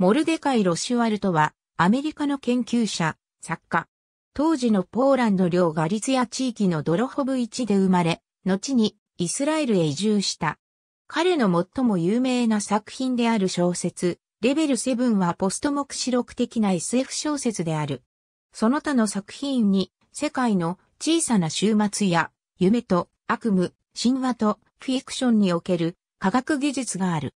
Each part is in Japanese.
モルデカイ・ロシュワルトは、アメリカの研究者、作家。当時のポーランド領ガリツヤ地域のドロホブ1で生まれ、後にイスラエルへ移住した。彼の最も有名な作品である小説、レベル7はポスト目視録的な SF 小説である。その他の作品に、世界の小さな週末や、夢と悪夢、神話とフィクションにおける科学技術がある。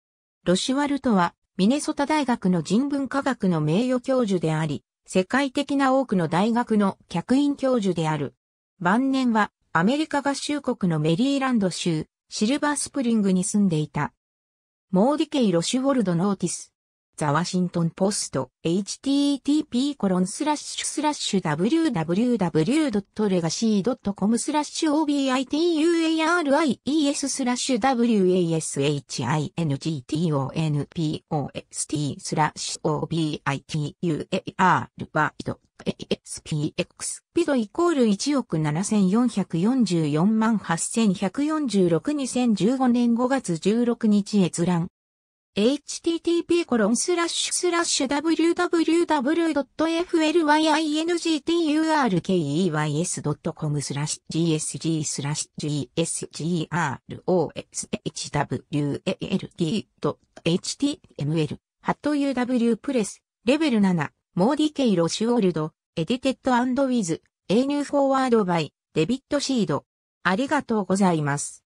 ロシュワルトはミネソタ大学の人文科学の名誉教授であり、世界的な多くの大学の客員教授である。晩年はアメリカ合衆国のメリーランド州、シルバースプリングに住んでいた。モーディケイ・ロシュウォルド・ノーティス、ザワシントンポスト、http://www.legacy.com スラッシュ obituaries スラッシュ washintonpost スラッシュ obituar.spx ピドイコール1億7444万8146 2015年5月16日閲覧 h t t p w w w f l y i n i g t u r s c o m スラッシュ gsg スラッ g s g r o s h w a l h t m l ハット UW プレスレベル7モーディケイロシュオールドエディテッドウィズエーニューフォワードバイデビットシードありがとうございます。